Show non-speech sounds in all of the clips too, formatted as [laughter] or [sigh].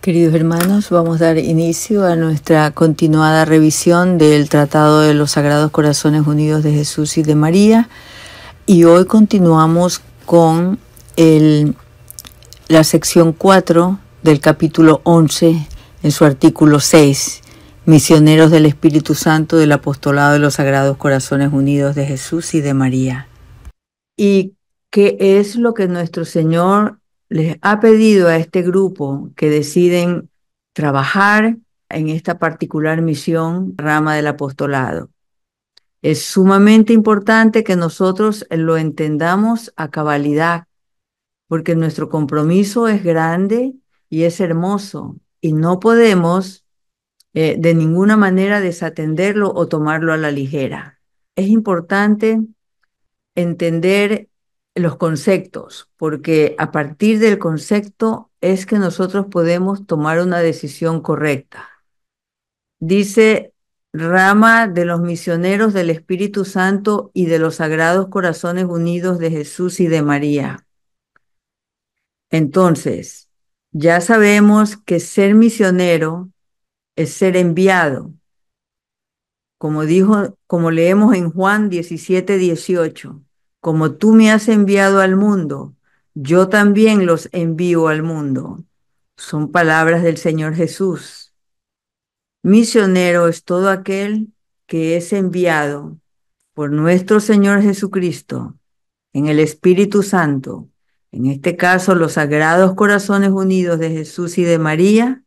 Queridos hermanos, vamos a dar inicio a nuestra continuada revisión del Tratado de los Sagrados Corazones Unidos de Jesús y de María. Y hoy continuamos con la sección 4 del capítulo 11 en su artículo 6, Misioneros del Espíritu Santo del Apostolado de los Sagrados Corazones Unidos de Jesús y de María. ¿Y qué es lo que nuestro Señor les ha pedido a este grupo que deciden trabajar en esta particular misión rama del apostolado. Es sumamente importante que nosotros lo entendamos a cabalidad, porque nuestro compromiso es grande y es hermoso, y no podemos eh, de ninguna manera desatenderlo o tomarlo a la ligera. Es importante entender los conceptos, porque a partir del concepto es que nosotros podemos tomar una decisión correcta. Dice, rama de los misioneros del Espíritu Santo y de los sagrados corazones unidos de Jesús y de María. Entonces, ya sabemos que ser misionero es ser enviado. Como dijo, como leemos en Juan 17, 18 como tú me has enviado al mundo, yo también los envío al mundo. Son palabras del Señor Jesús. Misionero es todo aquel que es enviado por nuestro Señor Jesucristo en el Espíritu Santo, en este caso los Sagrados Corazones Unidos de Jesús y de María,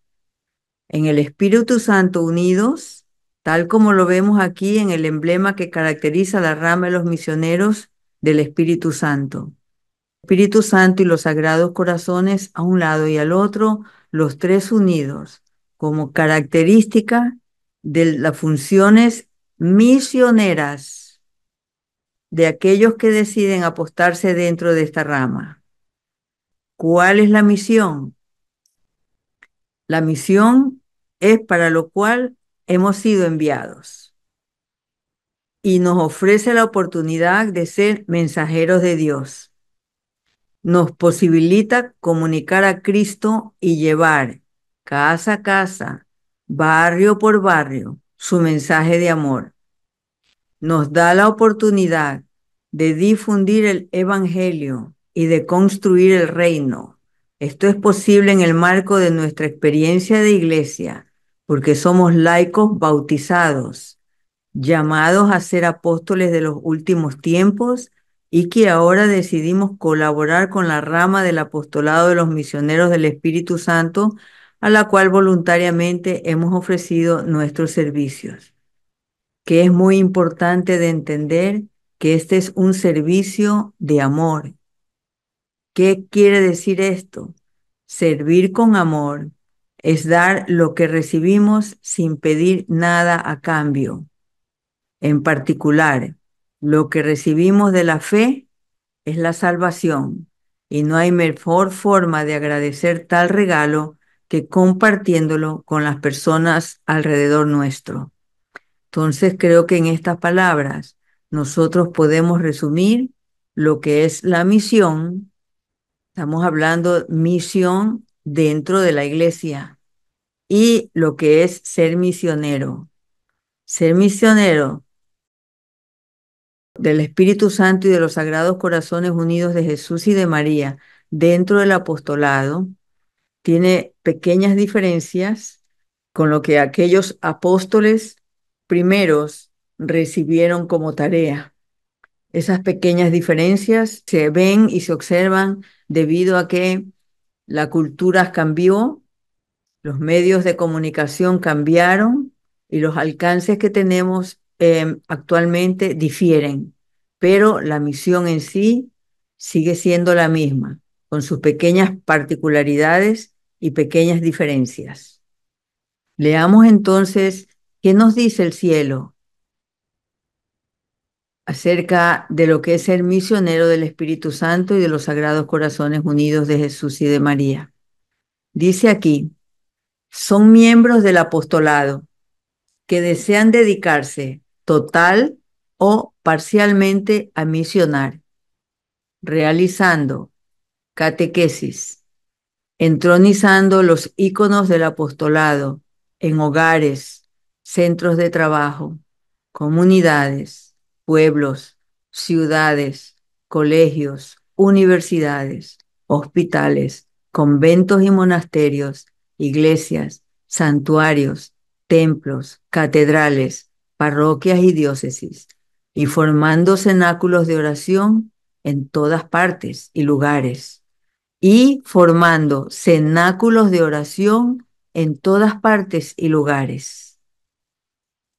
en el Espíritu Santo unidos, tal como lo vemos aquí en el emblema que caracteriza la rama de los misioneros del Espíritu Santo. Espíritu Santo y los sagrados corazones a un lado y al otro, los tres unidos, como característica de las funciones misioneras de aquellos que deciden apostarse dentro de esta rama. ¿Cuál es la misión? La misión es para lo cual hemos sido enviados y nos ofrece la oportunidad de ser mensajeros de Dios. Nos posibilita comunicar a Cristo y llevar casa a casa, barrio por barrio, su mensaje de amor. Nos da la oportunidad de difundir el Evangelio y de construir el reino. Esto es posible en el marco de nuestra experiencia de iglesia, porque somos laicos bautizados llamados a ser apóstoles de los últimos tiempos y que ahora decidimos colaborar con la rama del apostolado de los misioneros del Espíritu Santo, a la cual voluntariamente hemos ofrecido nuestros servicios. Que es muy importante de entender que este es un servicio de amor. ¿Qué quiere decir esto? Servir con amor es dar lo que recibimos sin pedir nada a cambio. En particular, lo que recibimos de la fe es la salvación, y no hay mejor forma de agradecer tal regalo que compartiéndolo con las personas alrededor nuestro. Entonces creo que en estas palabras nosotros podemos resumir lo que es la misión. Estamos hablando misión dentro de la iglesia y lo que es ser misionero. Ser misionero del Espíritu Santo y de los Sagrados Corazones Unidos de Jesús y de María dentro del apostolado tiene pequeñas diferencias con lo que aquellos apóstoles primeros recibieron como tarea. Esas pequeñas diferencias se ven y se observan debido a que la cultura cambió, los medios de comunicación cambiaron y los alcances que tenemos eh, actualmente difieren pero la misión en sí sigue siendo la misma, con sus pequeñas particularidades y pequeñas diferencias. Leamos entonces qué nos dice el cielo acerca de lo que es ser misionero del Espíritu Santo y de los Sagrados Corazones Unidos de Jesús y de María. Dice aquí, son miembros del apostolado que desean dedicarse total o parcialmente a misionar, realizando catequesis, entronizando los íconos del apostolado en hogares, centros de trabajo, comunidades, pueblos, ciudades, colegios, universidades, hospitales, conventos y monasterios, iglesias, santuarios, templos, catedrales, parroquias y diócesis, y formando cenáculos de oración en todas partes y lugares, y formando cenáculos de oración en todas partes y lugares.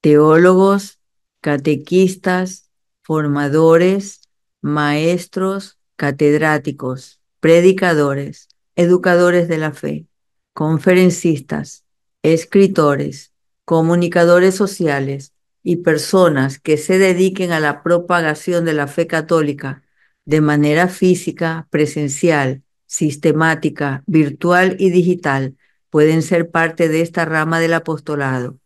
Teólogos, catequistas, formadores, maestros, catedráticos, predicadores, educadores de la fe, conferencistas, escritores, comunicadores sociales, y personas que se dediquen a la propagación de la fe católica de manera física, presencial, sistemática, virtual y digital pueden ser parte de esta rama del apostolado,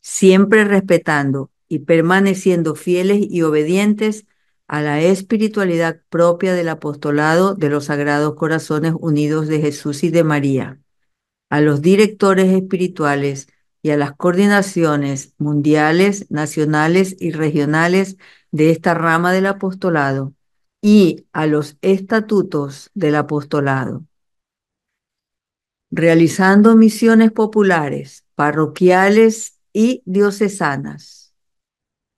siempre respetando y permaneciendo fieles y obedientes a la espiritualidad propia del apostolado de los Sagrados Corazones Unidos de Jesús y de María, a los directores espirituales y a las coordinaciones mundiales, nacionales y regionales de esta rama del apostolado y a los estatutos del apostolado. Realizando misiones populares, parroquiales y diocesanas.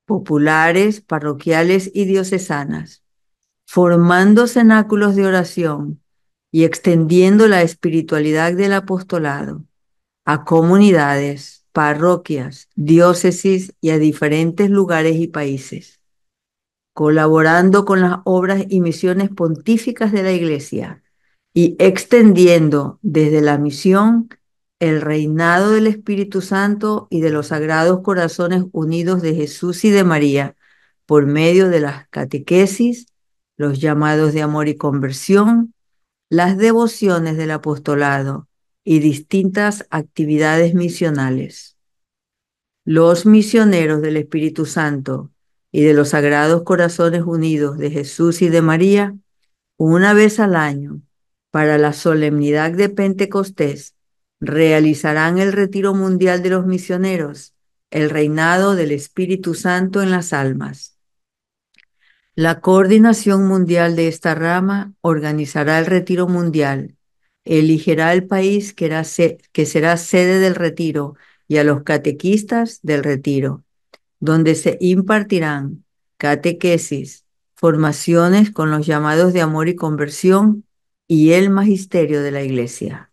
Populares, parroquiales y diocesanas. Formando cenáculos de oración y extendiendo la espiritualidad del apostolado a comunidades, parroquias, diócesis y a diferentes lugares y países, colaborando con las obras y misiones pontíficas de la Iglesia y extendiendo desde la misión el reinado del Espíritu Santo y de los sagrados corazones unidos de Jesús y de María por medio de las catequesis, los llamados de amor y conversión, las devociones del apostolado, y distintas actividades misionales. Los misioneros del Espíritu Santo y de los Sagrados Corazones Unidos de Jesús y de María, una vez al año, para la solemnidad de Pentecostés, realizarán el retiro mundial de los misioneros, el reinado del Espíritu Santo en las almas. La Coordinación Mundial de esta rama organizará el retiro mundial Eligerá el país que, que será sede del retiro y a los catequistas del retiro, donde se impartirán catequesis, formaciones con los llamados de amor y conversión y el magisterio de la Iglesia.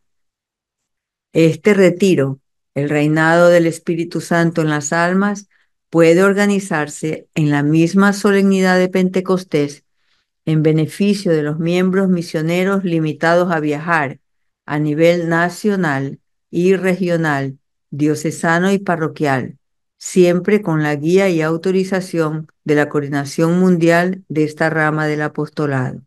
Este retiro, el reinado del Espíritu Santo en las almas, puede organizarse en la misma solemnidad de Pentecostés en beneficio de los miembros misioneros limitados a viajar a nivel nacional y regional, diocesano y parroquial, siempre con la guía y autorización de la coordinación mundial de esta rama del apostolado.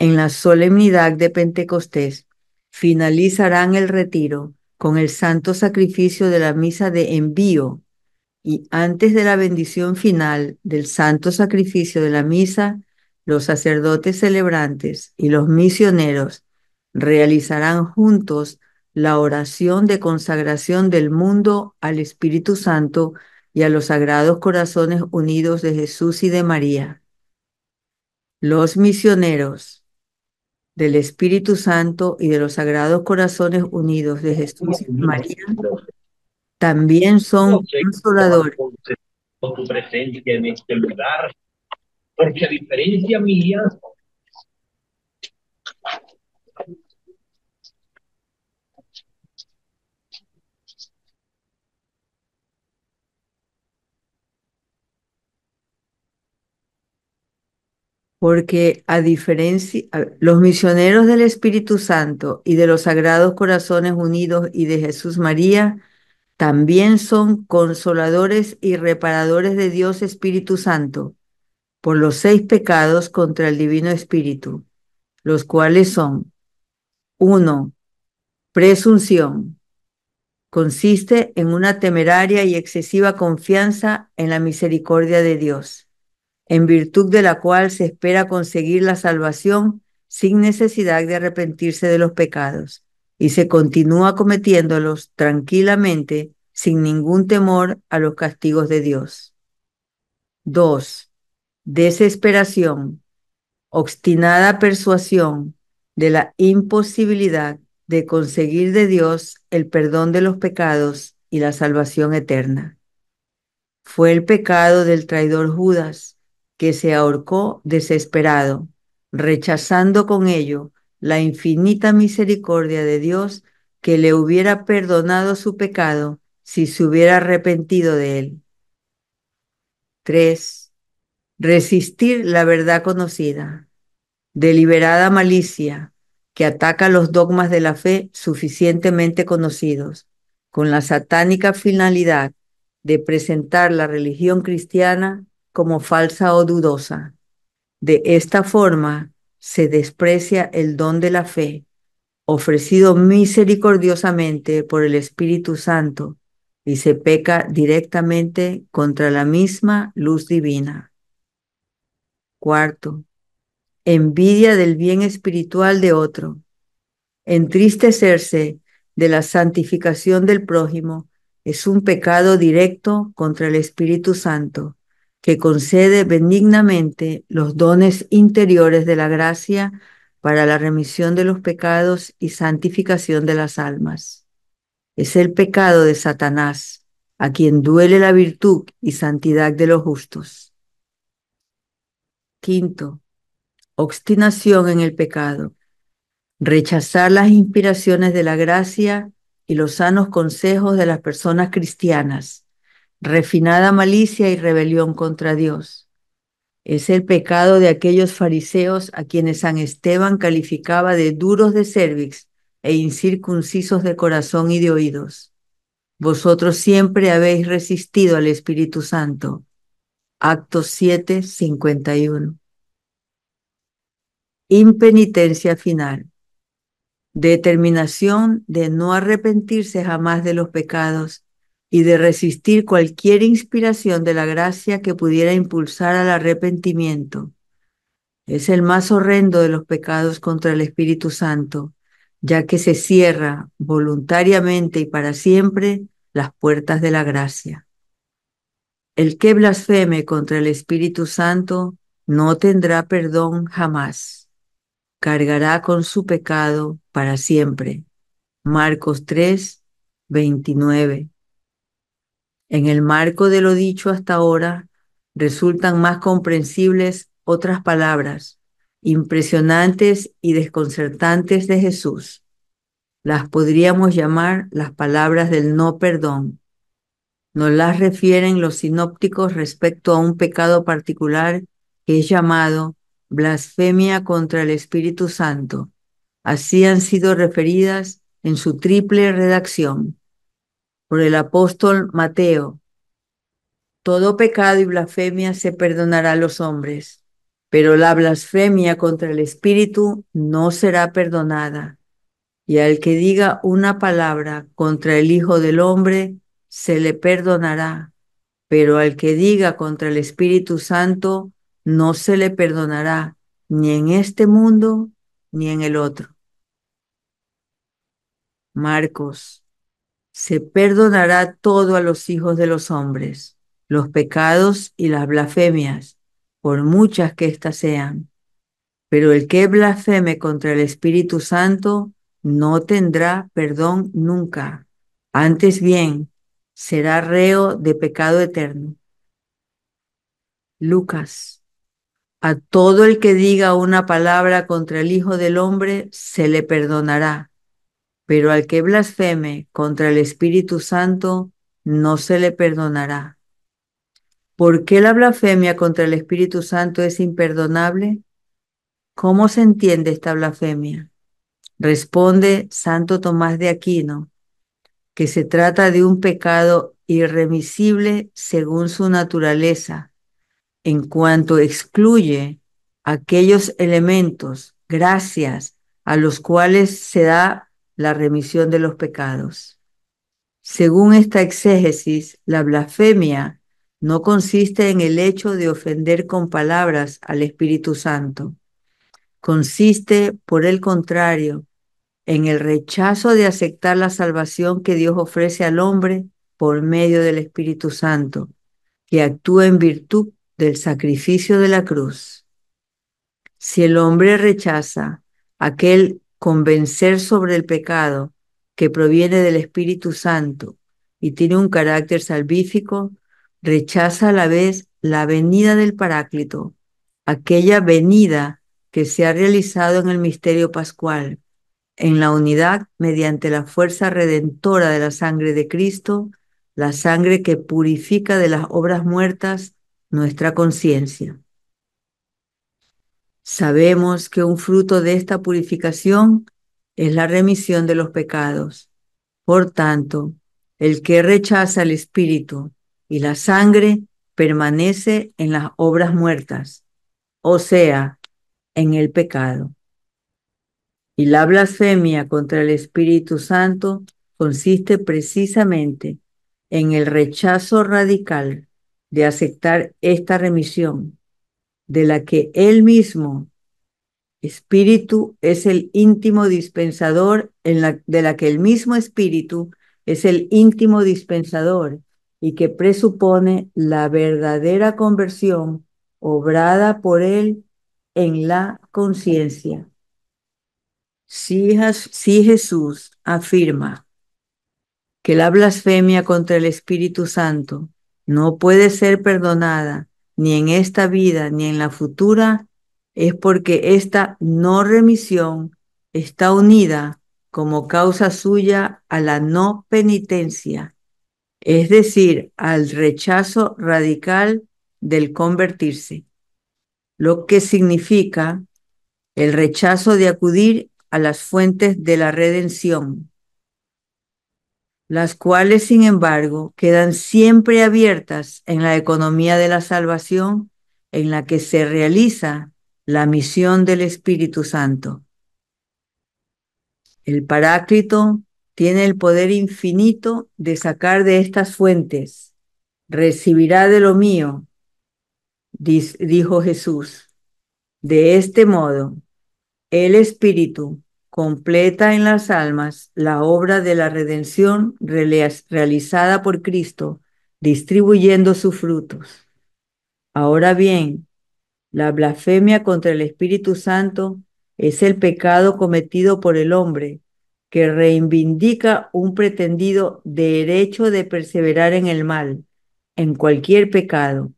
En la solemnidad de Pentecostés finalizarán el retiro con el santo sacrificio de la misa de envío y antes de la bendición final del santo sacrificio de la misa, los sacerdotes celebrantes y los misioneros realizarán juntos la oración de consagración del mundo al Espíritu Santo y a los sagrados corazones unidos de Jesús y de María. Los misioneros del Espíritu Santo y de los sagrados corazones unidos de Jesús y de María también son consoladores. tu presencia en este lugar, porque a diferencia mía, porque a diferencia, los misioneros del Espíritu Santo y de los Sagrados Corazones Unidos y de Jesús María, también son consoladores y reparadores de Dios Espíritu Santo por los seis pecados contra el Divino Espíritu, los cuales son 1. Presunción. Consiste en una temeraria y excesiva confianza en la misericordia de Dios en virtud de la cual se espera conseguir la salvación sin necesidad de arrepentirse de los pecados, y se continúa cometiéndolos tranquilamente sin ningún temor a los castigos de Dios. 2. Desesperación, obstinada persuasión de la imposibilidad de conseguir de Dios el perdón de los pecados y la salvación eterna. Fue el pecado del traidor Judas que se ahorcó desesperado, rechazando con ello la infinita misericordia de Dios que le hubiera perdonado su pecado si se hubiera arrepentido de él. 3. Resistir la verdad conocida. Deliberada malicia que ataca los dogmas de la fe suficientemente conocidos, con la satánica finalidad de presentar la religión cristiana como falsa o dudosa. De esta forma se desprecia el don de la fe, ofrecido misericordiosamente por el Espíritu Santo, y se peca directamente contra la misma luz divina. Cuarto, envidia del bien espiritual de otro. Entristecerse de la santificación del prójimo es un pecado directo contra el Espíritu Santo que concede benignamente los dones interiores de la gracia para la remisión de los pecados y santificación de las almas. Es el pecado de Satanás, a quien duele la virtud y santidad de los justos. Quinto, obstinación en el pecado, rechazar las inspiraciones de la gracia y los sanos consejos de las personas cristianas refinada malicia y rebelión contra Dios. Es el pecado de aquellos fariseos a quienes San Esteban calificaba de duros de cervix e incircuncisos de corazón y de oídos. Vosotros siempre habéis resistido al Espíritu Santo. Actos 7, 51. Impenitencia final. Determinación de no arrepentirse jamás de los pecados y de resistir cualquier inspiración de la gracia que pudiera impulsar al arrepentimiento. Es el más horrendo de los pecados contra el Espíritu Santo, ya que se cierra voluntariamente y para siempre las puertas de la gracia. El que blasfeme contra el Espíritu Santo no tendrá perdón jamás. Cargará con su pecado para siempre. Marcos 3, 29. En el marco de lo dicho hasta ahora, resultan más comprensibles otras palabras impresionantes y desconcertantes de Jesús. Las podríamos llamar las palabras del no perdón. Nos las refieren los sinópticos respecto a un pecado particular que es llamado blasfemia contra el Espíritu Santo. Así han sido referidas en su triple redacción por el apóstol Mateo. Todo pecado y blasfemia se perdonará a los hombres, pero la blasfemia contra el Espíritu no será perdonada. Y al que diga una palabra contra el Hijo del Hombre, se le perdonará, pero al que diga contra el Espíritu Santo, no se le perdonará, ni en este mundo, ni en el otro. Marcos se perdonará todo a los hijos de los hombres, los pecados y las blasfemias, por muchas que éstas sean. Pero el que blasfeme contra el Espíritu Santo no tendrá perdón nunca. Antes bien, será reo de pecado eterno. Lucas, a todo el que diga una palabra contra el Hijo del Hombre se le perdonará pero al que blasfeme contra el Espíritu Santo no se le perdonará. ¿Por qué la blasfemia contra el Espíritu Santo es imperdonable? ¿Cómo se entiende esta blasfemia? Responde Santo Tomás de Aquino, que se trata de un pecado irremisible según su naturaleza, en cuanto excluye aquellos elementos, gracias a los cuales se da la remisión de los pecados. Según esta exégesis, la blasfemia no consiste en el hecho de ofender con palabras al Espíritu Santo. Consiste, por el contrario, en el rechazo de aceptar la salvación que Dios ofrece al hombre por medio del Espíritu Santo, que actúa en virtud del sacrificio de la cruz. Si el hombre rechaza aquel convencer sobre el pecado que proviene del Espíritu Santo y tiene un carácter salvífico, rechaza a la vez la venida del Paráclito, aquella venida que se ha realizado en el misterio pascual, en la unidad mediante la fuerza redentora de la sangre de Cristo, la sangre que purifica de las obras muertas nuestra conciencia. Sabemos que un fruto de esta purificación es la remisión de los pecados. Por tanto, el que rechaza el espíritu y la sangre permanece en las obras muertas, o sea, en el pecado. Y la blasfemia contra el Espíritu Santo consiste precisamente en el rechazo radical de aceptar esta remisión de la que Él mismo, Espíritu, es el íntimo dispensador, en la, de la que el mismo Espíritu es el íntimo dispensador y que presupone la verdadera conversión obrada por Él en la conciencia. Si, si Jesús afirma que la blasfemia contra el Espíritu Santo no puede ser perdonada ni en esta vida, ni en la futura, es porque esta no remisión está unida como causa suya a la no penitencia, es decir, al rechazo radical del convertirse, lo que significa el rechazo de acudir a las fuentes de la redención, las cuales, sin embargo, quedan siempre abiertas en la economía de la salvación en la que se realiza la misión del Espíritu Santo. El Paráclito tiene el poder infinito de sacar de estas fuentes. Recibirá de lo mío, dijo Jesús. De este modo, el Espíritu completa en las almas la obra de la redención realizada por Cristo, distribuyendo sus frutos. Ahora bien, la blasfemia contra el Espíritu Santo es el pecado cometido por el hombre que reivindica un pretendido derecho de perseverar en el mal, en cualquier pecado,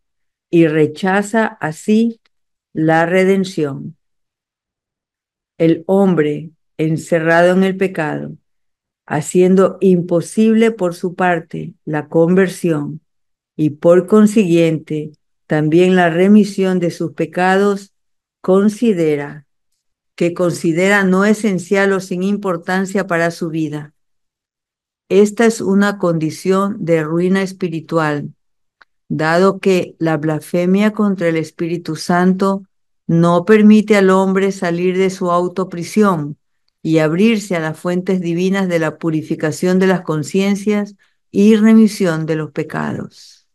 y rechaza así la redención. El hombre encerrado en el pecado, haciendo imposible por su parte la conversión y por consiguiente también la remisión de sus pecados, considera que considera no esencial o sin importancia para su vida. Esta es una condición de ruina espiritual, dado que la blasfemia contra el Espíritu Santo no permite al hombre salir de su autoprisión y abrirse a las fuentes divinas de la purificación de las conciencias y remisión de los pecados.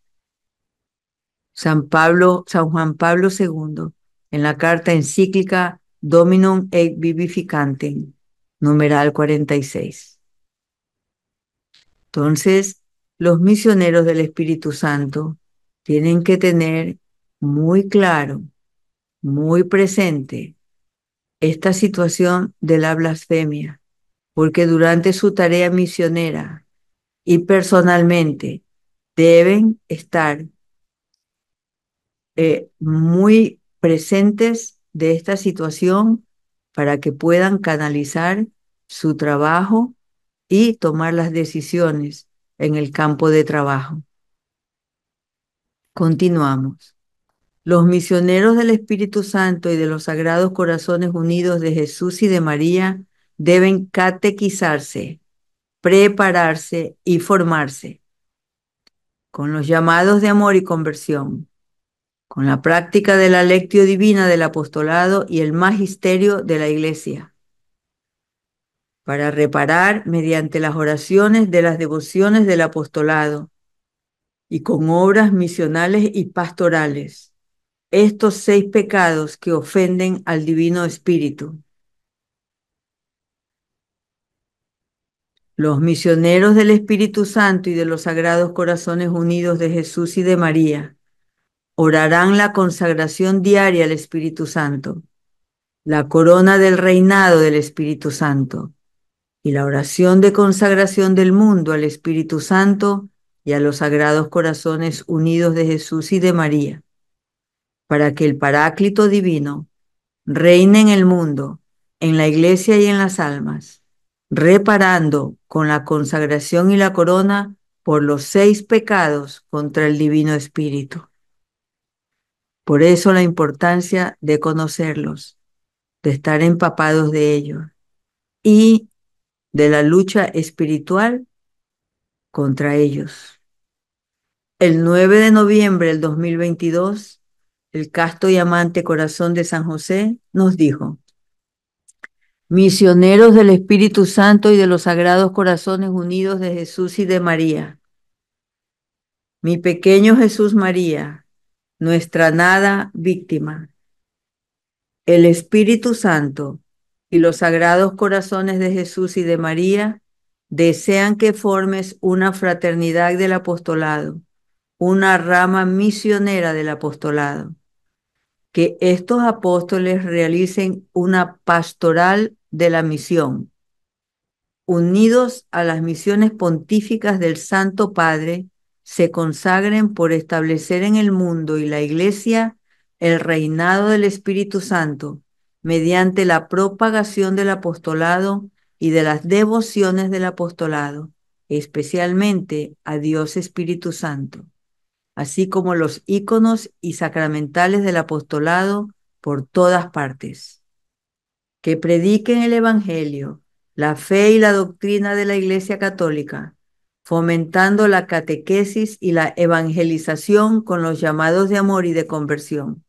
San, Pablo, San Juan Pablo II, en la carta encíclica Dominum et Vivificantem, numeral 46. Entonces, los misioneros del Espíritu Santo tienen que tener muy claro, muy presente, esta situación de la blasfemia, porque durante su tarea misionera y personalmente deben estar eh, muy presentes de esta situación para que puedan canalizar su trabajo y tomar las decisiones en el campo de trabajo. Continuamos. Los misioneros del Espíritu Santo y de los Sagrados Corazones Unidos de Jesús y de María deben catequizarse, prepararse y formarse con los llamados de amor y conversión, con la práctica de la lectio divina del apostolado y el magisterio de la Iglesia, para reparar mediante las oraciones de las devociones del apostolado y con obras misionales y pastorales estos seis pecados que ofenden al Divino Espíritu. Los misioneros del Espíritu Santo y de los Sagrados Corazones Unidos de Jesús y de María orarán la consagración diaria al Espíritu Santo, la corona del reinado del Espíritu Santo y la oración de consagración del mundo al Espíritu Santo y a los Sagrados Corazones Unidos de Jesús y de María para que el Paráclito Divino reine en el mundo, en la iglesia y en las almas, reparando con la consagración y la corona por los seis pecados contra el Divino Espíritu. Por eso la importancia de conocerlos, de estar empapados de ellos y de la lucha espiritual contra ellos. El 9 de noviembre del 2022 el casto y amante corazón de San José, nos dijo, misioneros del Espíritu Santo y de los sagrados corazones unidos de Jesús y de María. Mi pequeño Jesús María, nuestra nada víctima. El Espíritu Santo y los sagrados corazones de Jesús y de María desean que formes una fraternidad del apostolado, una rama misionera del apostolado que estos apóstoles realicen una pastoral de la misión, unidos a las misiones pontíficas del Santo Padre, se consagren por establecer en el mundo y la Iglesia el reinado del Espíritu Santo mediante la propagación del apostolado y de las devociones del apostolado, especialmente a Dios Espíritu Santo así como los íconos y sacramentales del apostolado por todas partes. Que prediquen el Evangelio, la fe y la doctrina de la Iglesia Católica, fomentando la catequesis y la evangelización con los llamados de amor y de conversión.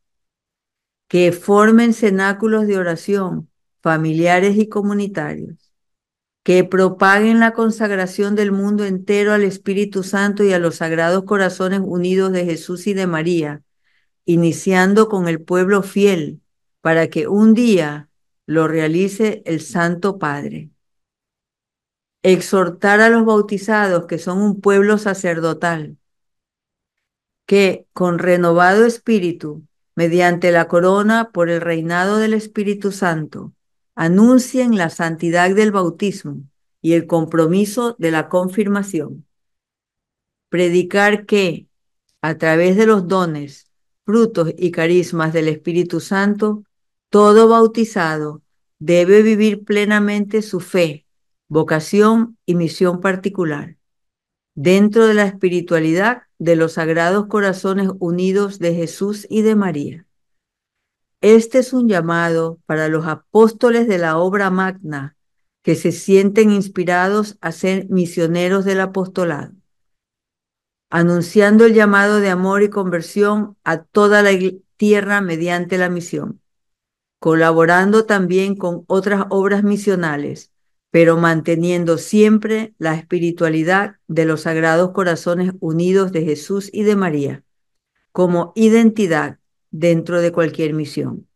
Que formen cenáculos de oración familiares y comunitarios que propaguen la consagración del mundo entero al Espíritu Santo y a los sagrados corazones unidos de Jesús y de María, iniciando con el pueblo fiel, para que un día lo realice el Santo Padre. Exhortar a los bautizados, que son un pueblo sacerdotal, que con renovado espíritu, mediante la corona por el reinado del Espíritu Santo, anuncien la santidad del bautismo y el compromiso de la confirmación. Predicar que, a través de los dones, frutos y carismas del Espíritu Santo, todo bautizado debe vivir plenamente su fe, vocación y misión particular, dentro de la espiritualidad de los sagrados corazones unidos de Jesús y de María. Este es un llamado para los apóstoles de la obra magna que se sienten inspirados a ser misioneros del apostolado, anunciando el llamado de amor y conversión a toda la tierra mediante la misión, colaborando también con otras obras misionales, pero manteniendo siempre la espiritualidad de los sagrados corazones unidos de Jesús y de María como identidad dentro de cualquier misión.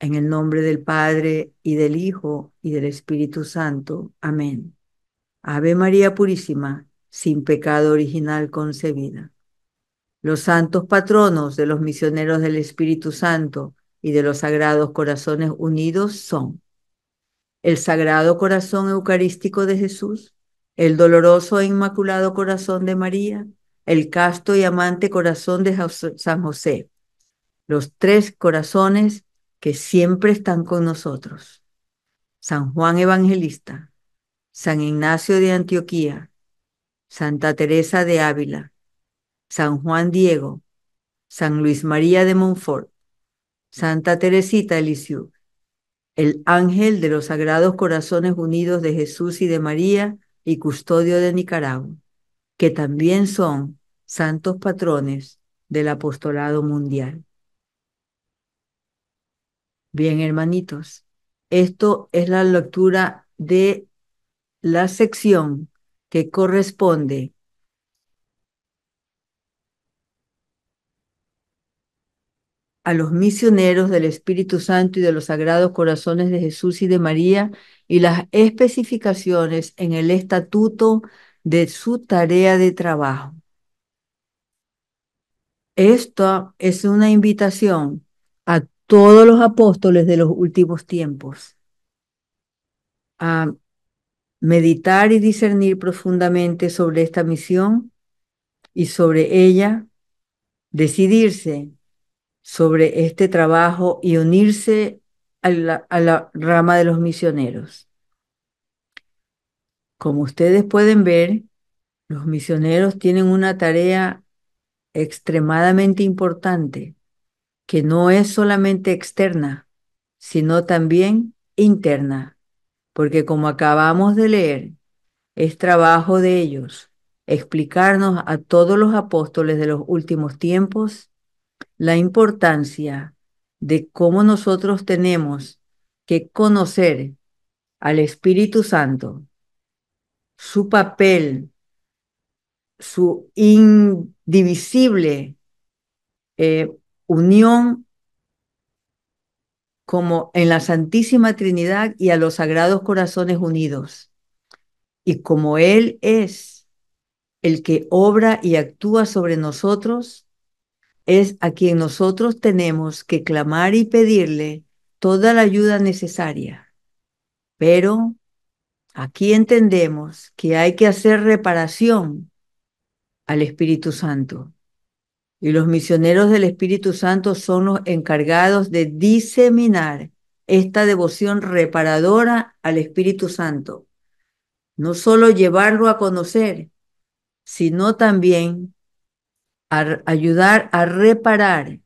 En el nombre del Padre y del Hijo y del Espíritu Santo. Amén. Ave María Purísima, sin pecado original concebida. Los santos patronos de los misioneros del Espíritu Santo y de los sagrados corazones unidos son el Sagrado Corazón Eucarístico de Jesús, el doloroso e inmaculado corazón de María, el casto y amante corazón de San José, los tres corazones que siempre están con nosotros. San Juan Evangelista, San Ignacio de Antioquía, Santa Teresa de Ávila, San Juan Diego, San Luis María de Montfort, Santa Teresita Elisiu, el ángel de los Sagrados Corazones Unidos de Jesús y de María y custodio de Nicaragua, que también son santos patrones del apostolado mundial. Bien, hermanitos, esto es la lectura de la sección que corresponde a los misioneros del Espíritu Santo y de los Sagrados Corazones de Jesús y de María y las especificaciones en el estatuto de su tarea de trabajo. Esta es una invitación todos los apóstoles de los últimos tiempos a meditar y discernir profundamente sobre esta misión y sobre ella, decidirse sobre este trabajo y unirse a la, a la rama de los misioneros. Como ustedes pueden ver, los misioneros tienen una tarea extremadamente importante que no es solamente externa, sino también interna, porque como acabamos de leer, es trabajo de ellos explicarnos a todos los apóstoles de los últimos tiempos la importancia de cómo nosotros tenemos que conocer al Espíritu Santo, su papel, su indivisible eh, unión como en la Santísima Trinidad y a los Sagrados Corazones unidos. Y como Él es el que obra y actúa sobre nosotros, es a quien nosotros tenemos que clamar y pedirle toda la ayuda necesaria. Pero aquí entendemos que hay que hacer reparación al Espíritu Santo y los misioneros del Espíritu Santo son los encargados de diseminar esta devoción reparadora al Espíritu Santo. No solo llevarlo a conocer, sino también ayudar a reparar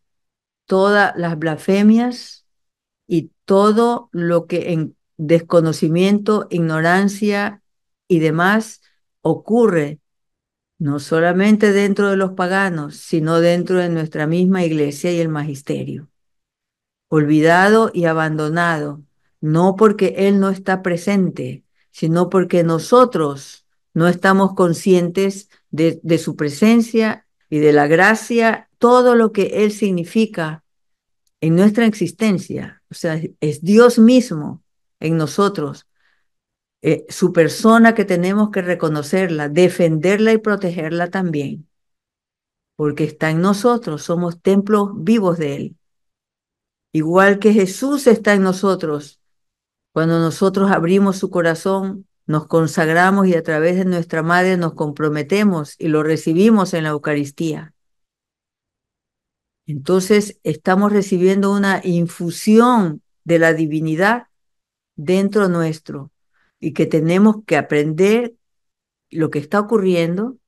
todas las blasfemias y todo lo que en desconocimiento, ignorancia y demás ocurre no solamente dentro de los paganos, sino dentro de nuestra misma iglesia y el magisterio. Olvidado y abandonado, no porque Él no está presente, sino porque nosotros no estamos conscientes de, su presencia y de la gracia, todo lo que Él significa en nuestra existencia. O sea, es Dios mismo en nosotros eh, su persona que tenemos que reconocerla, defenderla y protegerla también, porque está en nosotros, somos templos vivos de Él. Igual que Jesús está en nosotros, cuando nosotros abrimos su corazón, nos consagramos y a través de nuestra Madre nos comprometemos y lo recibimos en la Eucaristía. Entonces estamos recibiendo una infusión de la divinidad dentro nuestro y que tenemos que aprender lo que está ocurriendo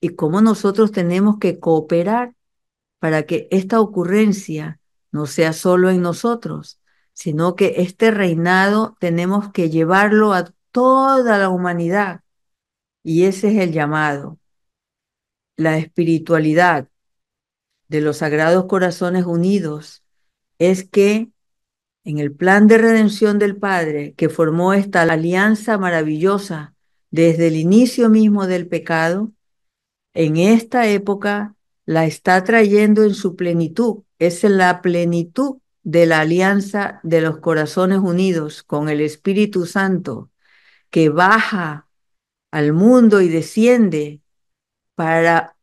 y cómo nosotros tenemos que cooperar para que esta ocurrencia no sea solo en nosotros, sino que este reinado tenemos que llevarlo a toda la humanidad. Y ese es el llamado. La espiritualidad de los Sagrados Corazones Unidos es que en el plan de redención del Padre que formó esta alianza maravillosa desde el inicio mismo del pecado, en esta época la está trayendo en su plenitud. Es en la plenitud de la alianza de los corazones unidos con el Espíritu Santo que baja al mundo y desciende para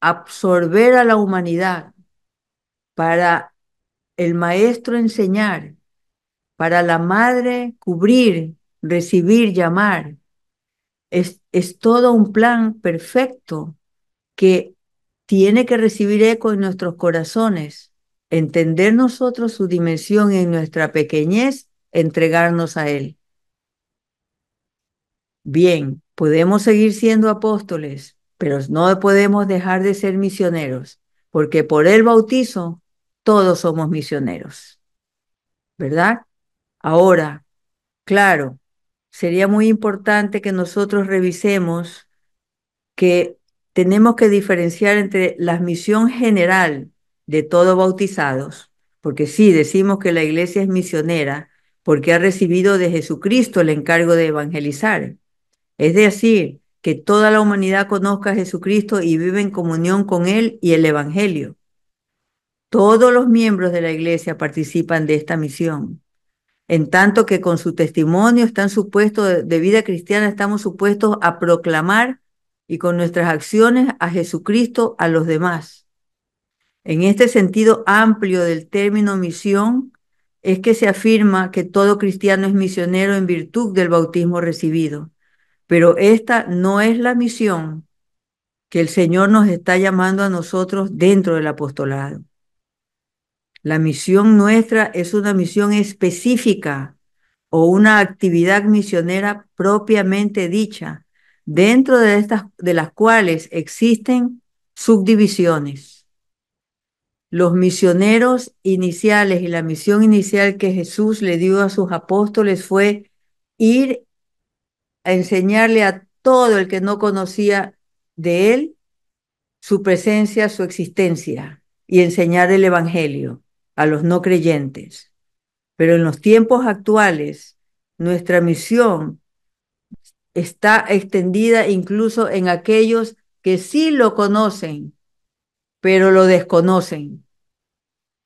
absorber a la humanidad, para el maestro enseñar para la madre, cubrir, recibir, llamar. Es, es todo un plan perfecto que tiene que recibir eco en nuestros corazones, entender nosotros su dimensión en nuestra pequeñez, entregarnos a Él. Bien, podemos seguir siendo apóstoles, pero no podemos dejar de ser misioneros, porque por el bautizo todos somos misioneros. ¿Verdad? Ahora, claro, sería muy importante que nosotros revisemos que tenemos que diferenciar entre la misión general de todos bautizados, porque sí, decimos que la iglesia es misionera, porque ha recibido de Jesucristo el encargo de evangelizar. Es decir, que toda la humanidad conozca a Jesucristo y vive en comunión con Él y el Evangelio. Todos los miembros de la iglesia participan de esta misión en tanto que con su testimonio están supuestos de vida cristiana, estamos supuestos a proclamar y con nuestras acciones a Jesucristo a los demás. En este sentido amplio del término misión, es que se afirma que todo cristiano es misionero en virtud del bautismo recibido, pero esta no es la misión que el Señor nos está llamando a nosotros dentro del apostolado. La misión nuestra es una misión específica o una actividad misionera propiamente dicha, dentro de, estas, de las cuales existen subdivisiones. Los misioneros iniciales y la misión inicial que Jesús le dio a sus apóstoles fue ir a enseñarle a todo el que no conocía de él su presencia, su existencia y enseñar el Evangelio a los no creyentes. Pero en los tiempos actuales, nuestra misión está extendida incluso en aquellos que sí lo conocen, pero lo desconocen,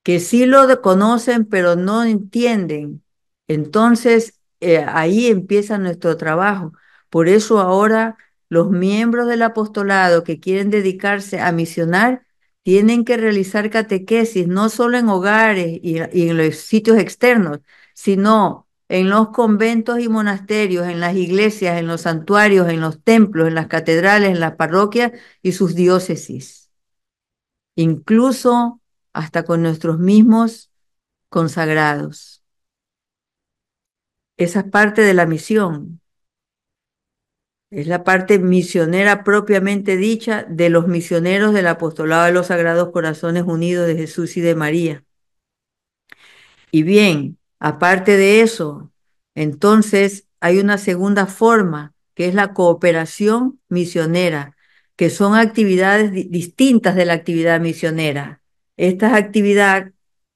que sí lo conocen, pero no entienden. Entonces, eh, ahí empieza nuestro trabajo. Por eso ahora los miembros del apostolado que quieren dedicarse a misionar tienen que realizar catequesis, no solo en hogares y, en los sitios externos, sino en los conventos y monasterios, en las iglesias, en los santuarios, en los templos, en las catedrales, en las parroquias y sus diócesis. Incluso hasta con nuestros mismos consagrados. Esa es parte de la misión. Es la parte misionera propiamente dicha de los misioneros del apostolado de los Sagrados Corazones Unidos de Jesús y de María. Y bien, aparte de eso, entonces hay una segunda forma, que es la cooperación misionera, que son actividades distintas de la actividad misionera. Esta actividad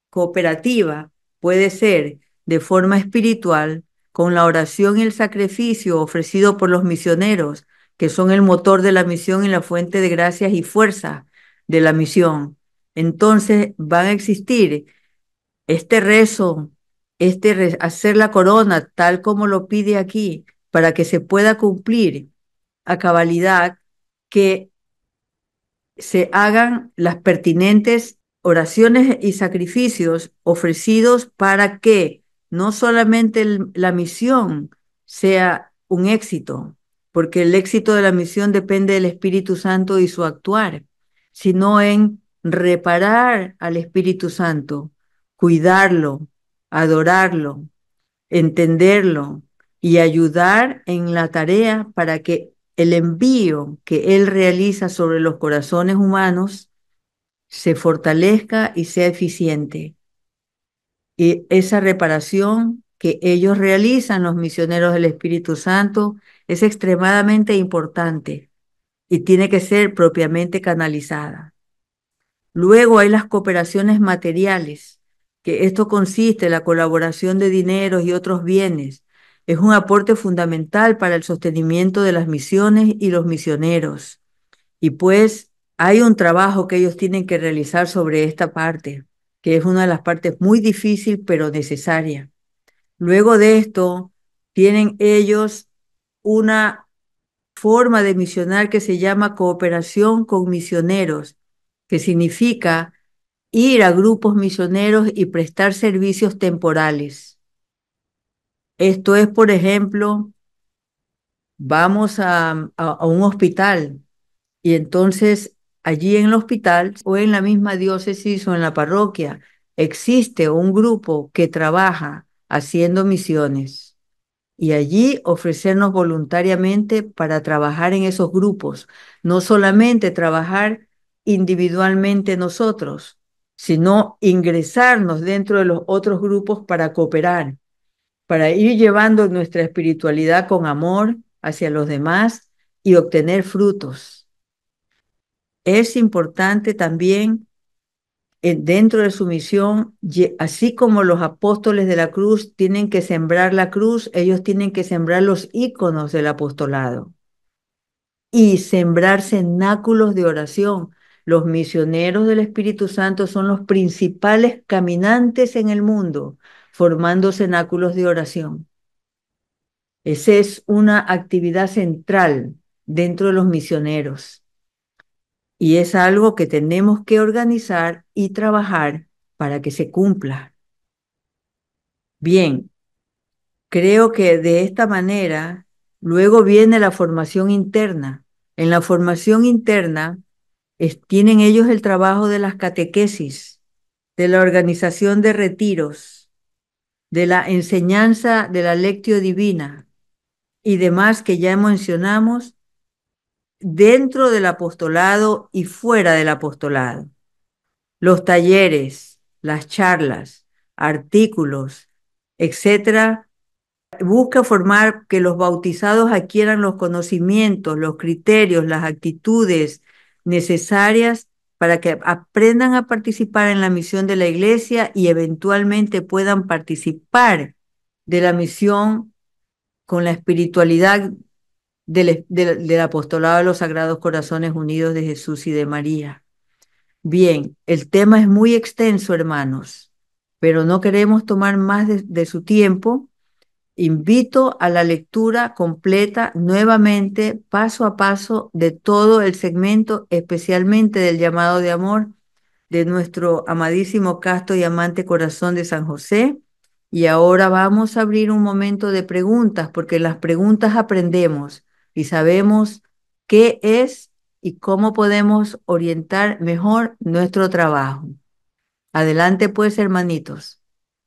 cooperativa puede ser de forma espiritual, con la oración y el sacrificio ofrecido por los misioneros, que son el motor de la misión y la fuente de gracias y fuerza de la misión. Entonces van a existir este rezo, este hacer la corona tal como lo pide aquí, para que se pueda cumplir a cabalidad que se hagan las pertinentes oraciones y sacrificios ofrecidos para que no solamente la misión sea un éxito, porque el éxito de la misión depende del Espíritu Santo y su actuar, sino en reparar al Espíritu Santo, cuidarlo, adorarlo, entenderlo y ayudar en la tarea para que el envío que Él realiza sobre los corazones humanos se fortalezca y sea eficiente y eh, esa reparación que ellos realizan, los misioneros del Espíritu Santo, es extremadamente importante y tiene que ser propiamente canalizada. Luego hay las cooperaciones materiales, que esto consiste en la colaboración de dineros y otros bienes. Es un aporte fundamental para el sostenimiento de las misiones y los misioneros. Y pues hay un trabajo que ellos tienen que realizar sobre esta parte que es una de las partes muy difícil pero necesaria. Luego de esto, tienen ellos una forma de misionar que se llama cooperación con misioneros, que significa ir a grupos misioneros y prestar servicios temporales. Esto es, por ejemplo, vamos a, a un hospital y entonces allí en el hospital o en la misma diócesis o en la parroquia existe un grupo que trabaja haciendo misiones y allí ofrecernos voluntariamente para trabajar en esos grupos, no solamente trabajar individualmente nosotros, sino ingresarnos dentro de los otros grupos para cooperar, para ir llevando nuestra espiritualidad con amor hacia los demás y obtener frutos es importante también eh, dentro de su misión, así como los apóstoles de la cruz tienen que sembrar la cruz, ellos tienen que sembrar los íconos del apostolado y sembrar cenáculos de oración. Los misioneros del Espíritu Santo son los principales caminantes en el mundo, formando cenáculos de oración. Esa es una actividad central dentro de los misioneros. Y es algo que tenemos que organizar y trabajar para que se cumpla. Bien, creo que de esta manera luego viene la formación interna. En la formación interna tienen ellos el trabajo de las catequesis, de la organización de retiros, de la enseñanza de la lectio divina y demás que ya mencionamos dentro del apostolado y fuera del apostolado. Los talleres, las charlas, artículos, etcétera, busca formar que los bautizados adquieran los conocimientos, los criterios, las actitudes necesarias para que aprendan a participar en la misión de la iglesia y eventualmente puedan participar de la misión con la espiritualidad del, apostolado de los Sagrados Corazones Unidos de Jesús y de María. Bien, el tema es muy extenso, hermanos, pero no queremos tomar más de, de su tiempo. Invito a la lectura completa nuevamente, paso a paso, de todo el segmento, especialmente del llamado de amor de nuestro amadísimo, casto y amante corazón de San José. Y ahora vamos a abrir un momento de preguntas, porque las preguntas aprendemos y sabemos qué es y cómo podemos orientar mejor nuestro trabajo. Adelante pues, hermanitos,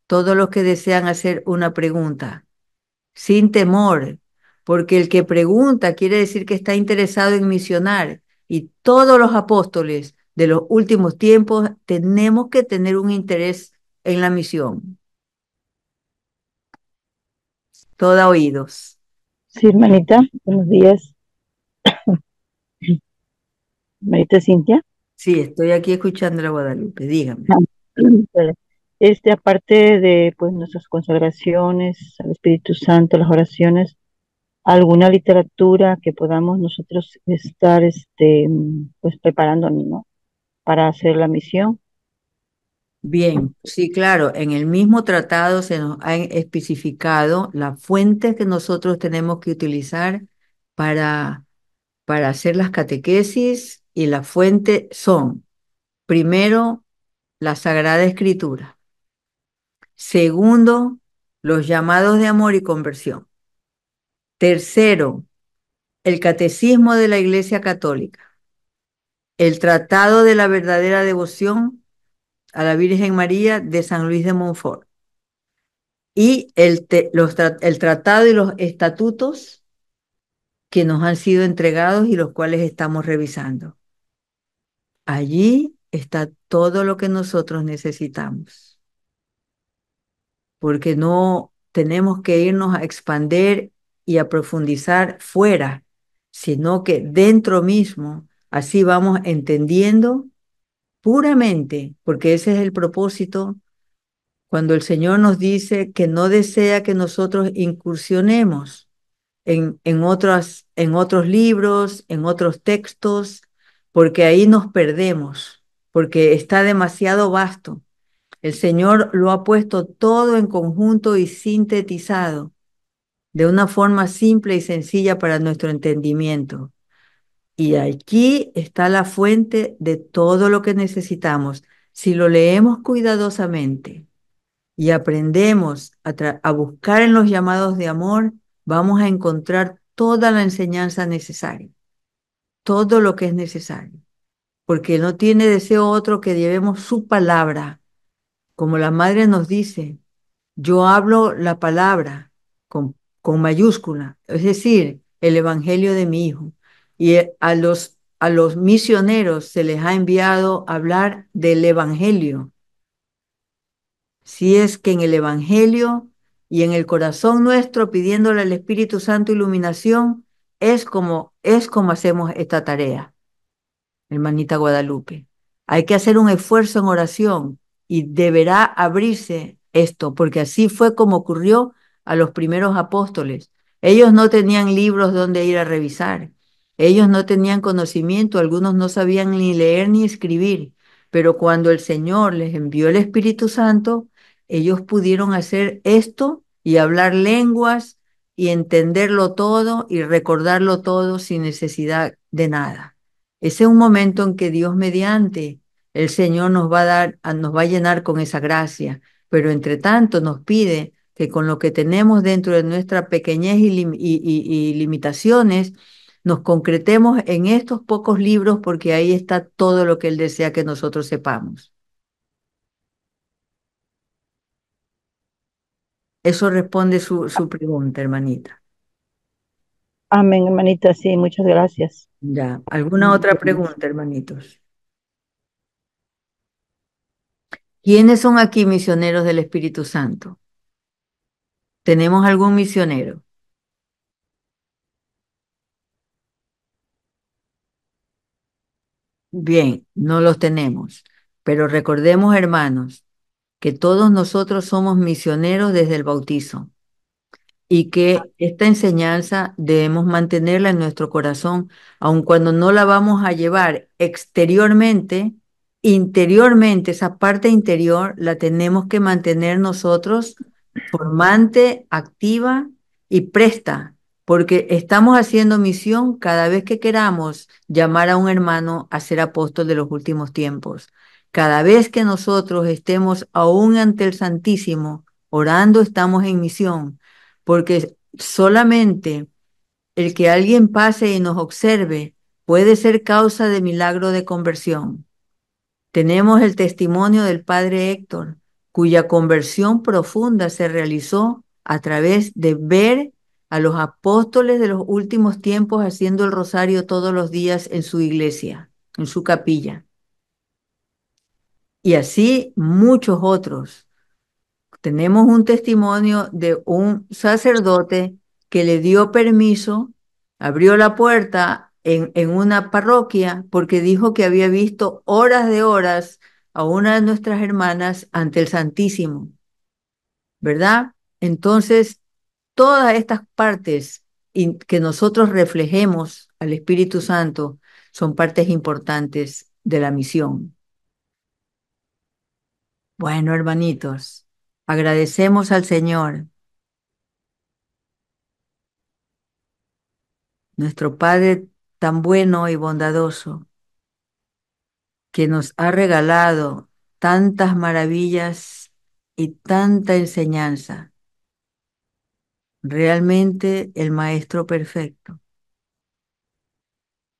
todos los que desean hacer una pregunta, sin temor, porque el que pregunta quiere decir que está interesado en misionar y todos los apóstoles de los últimos tiempos tenemos que tener un interés en la misión. Toda oídos. Sí, hermanita, buenos días. [coughs] Hermanita Cintia. Sí, estoy aquí escuchando la Guadalupe, dígame. Ah, pues, este, aparte de pues nuestras consagraciones al Espíritu Santo, las oraciones, alguna literatura que podamos nosotros estar este pues preparando Para hacer la misión. Bien, sí, claro, en el mismo tratado se nos han especificado las fuentes que nosotros tenemos que utilizar para, para hacer las catequesis y las fuentes son, primero, la Sagrada Escritura, segundo, los llamados de amor y conversión, tercero, el Catecismo de la Iglesia Católica, el Tratado de la Verdadera Devoción, a la Virgen María de San Luis de Montfort. Y el, el tratado y los estatutos que nos han sido entregados y los cuales estamos revisando. Allí está todo lo que nosotros necesitamos. Porque no tenemos que irnos a expander y a profundizar fuera, sino que dentro mismo, así vamos entendiendo puramente, porque ese es el propósito cuando el Señor nos dice que no desea que nosotros incursionemos en, otras, en otros libros, en otros textos, porque ahí nos perdemos, porque está demasiado vasto. El Señor lo ha puesto todo en conjunto y sintetizado de una forma simple y sencilla para nuestro entendimiento. Y aquí está la fuente de todo lo que necesitamos. Si lo leemos cuidadosamente y aprendemos a, buscar en los llamados de amor, vamos a encontrar toda la enseñanza necesaria, todo lo que es necesario, porque no tiene deseo otro que llevemos su palabra. Como la madre nos dice, yo hablo la palabra con mayúscula, es decir, el evangelio de mi hijo y eh, a los, a los misioneros se les ha enviado a hablar del Evangelio. Si es que en el Evangelio y en el corazón nuestro, pidiéndole al Espíritu Santo iluminación, es como, es como hacemos esta tarea, hermanita Guadalupe. Hay que hacer un esfuerzo en oración y deberá abrirse esto, porque así fue como ocurrió a los primeros apóstoles. Ellos no tenían libros donde ir a revisar. Ellos no tenían conocimiento, algunos no sabían ni leer ni escribir, pero cuando el Señor les envió el Espíritu Santo, ellos pudieron hacer esto y hablar lenguas y entenderlo todo y recordarlo todo sin necesidad de nada. Ese es un momento en que Dios mediante el Señor nos va a dar, nos va a llenar con esa gracia, pero entre tanto nos pide que con lo que tenemos dentro de nuestra pequeñez y limitaciones, nos concretemos en estos pocos libros porque ahí está todo lo que Él desea que nosotros sepamos. Eso responde su, su pregunta, hermanita. Amén, hermanita, sí, muchas gracias. Ya, ¿alguna otra pregunta, hermanitos? ¿Quiénes son aquí misioneros del Espíritu Santo? ¿Tenemos algún misionero? Bien, no los tenemos. Pero recordemos, hermanos, que todos nosotros somos misioneros desde el bautizo y que esta enseñanza debemos mantenerla en nuestro corazón, aun cuando no la vamos a llevar exteriormente, interiormente, esa parte interior la tenemos que mantener nosotros formante, activa y presta porque estamos haciendo misión cada vez que queramos llamar a un hermano a ser apóstol de los últimos tiempos. Cada vez que nosotros estemos aún ante el Santísimo orando, estamos en misión, porque solamente el que alguien pase y nos observe puede ser causa de milagro de conversión. Tenemos el testimonio del padre Héctor, cuya conversión profunda se realizó a través de ver a los apóstoles de los últimos tiempos haciendo el rosario todos los días en su iglesia, en su capilla. Y así muchos otros. Tenemos un testimonio de un sacerdote que le dio permiso, abrió la puerta en, una parroquia porque dijo que había visto horas de horas a una de nuestras hermanas ante el Santísimo. ¿Verdad? Entonces, todas estas partes que nosotros reflejemos al Espíritu Santo son partes importantes de la misión. Bueno, hermanitos, agradecemos al Señor, nuestro Padre tan bueno y bondadoso, que nos ha regalado tantas maravillas y tanta enseñanza realmente el Maestro perfecto,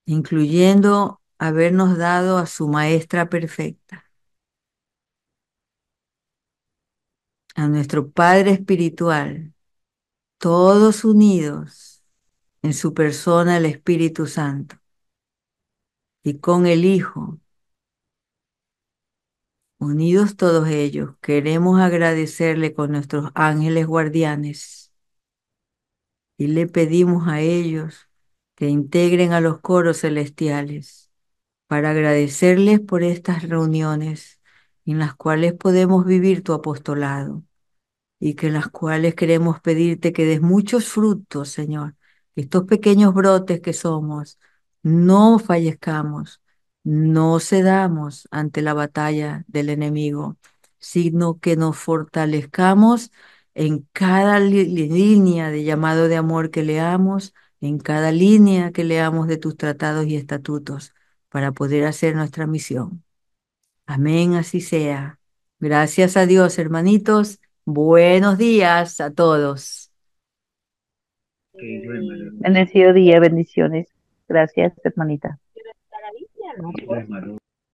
incluyendo habernos dado a su Maestra perfecta, a nuestro Padre Espiritual, todos unidos en su persona el Espíritu Santo y con el Hijo. Unidos todos ellos, queremos agradecerle con nuestros ángeles guardianes y le pedimos a ellos que integren a los coros celestiales para agradecerles por estas reuniones en las cuales podemos vivir tu apostolado y que en las cuales queremos pedirte que des muchos frutos, Señor, estos pequeños brotes que somos no fallezcamos, no cedamos ante la batalla del enemigo, sino que nos fortalezcamos en cada línea de llamado de amor que leamos, en cada línea que leamos de tus tratados y estatutos, para poder hacer nuestra misión. Amén, así sea. Gracias a Dios, hermanitos. Buenos días a todos. Bendecido día, bendiciones. Gracias, hermanita.